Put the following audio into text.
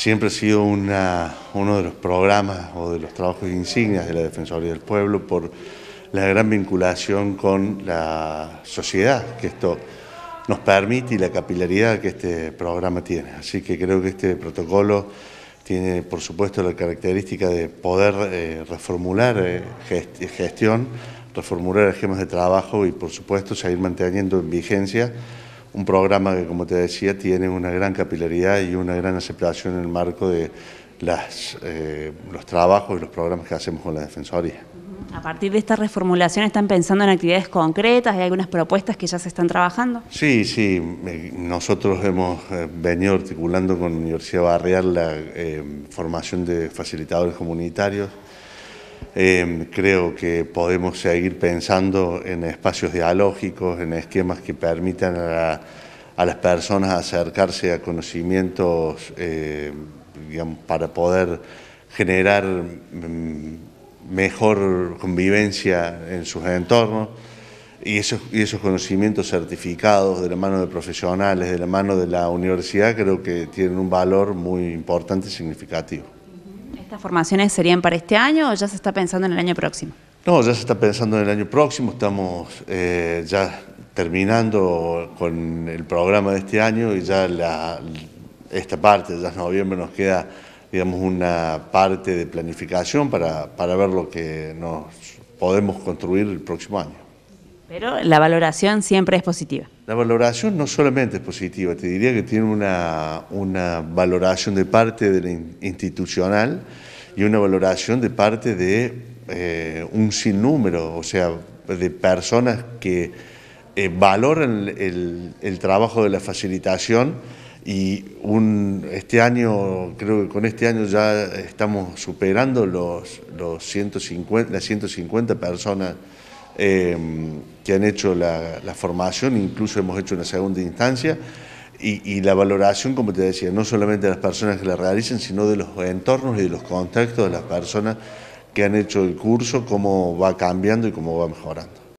siempre ha sido una, uno de los programas o de los trabajos insignias de la Defensoría del Pueblo por la gran vinculación con la sociedad que esto nos permite y la capilaridad que este programa tiene. Así que creo que este protocolo tiene, por supuesto, la característica de poder eh, reformular eh, gestión, reformular esquemas de trabajo y, por supuesto, seguir manteniendo en vigencia un programa que, como te decía, tiene una gran capilaridad y una gran aceptación en el marco de eh, los trabajos y los programas que hacemos con la Defensoría. A partir de esta reformulación, ¿están pensando en actividades concretas? ¿Hay algunas propuestas que ya se están trabajando? Sí, sí. Eh, nosotros hemos eh, venido articulando con la Universidad Barrial la formación de facilitadores comunitarios. Em, creo que podemos seguir pensando en espacios dialógicos, en esquemas que permitan a, las personas acercarse a conocimientos em, para poder generar em, mejor convivencia en sus entornos. y esos, conocimientos certificados de la mano de profesionales, de la mano de la universidad, creo que tienen un valor muy importante y significativo. ¿Estas formaciones serían para este año o ya se está pensando en el año próximo? No, ya se está pensando en el año próximo, estamos eh, ya terminando con el programa de este año y ya esta parte, ya en noviembre nos queda digamos, una parte de planificación para, para ver lo que nos podemos construir el próximo año. Pero la valoración siempre es positiva. La valoración no solamente es positiva, te diría que tiene una, una valoración de parte de institucional y una valoración de parte de eh, un sinnúmero, o sea, de personas que eh, valoran el, el, trabajo de la facilitación y este año, creo que con este año ya estamos superando los, los 150, las 150 personas Em, que han hecho la, formación, incluso hemos hecho una segunda instancia, y, la valoración, como te decía, no solamente de las personas que la realicen, sino de los entornos y de los contactos de las personas que han hecho el curso, cómo va cambiando y cómo va mejorando.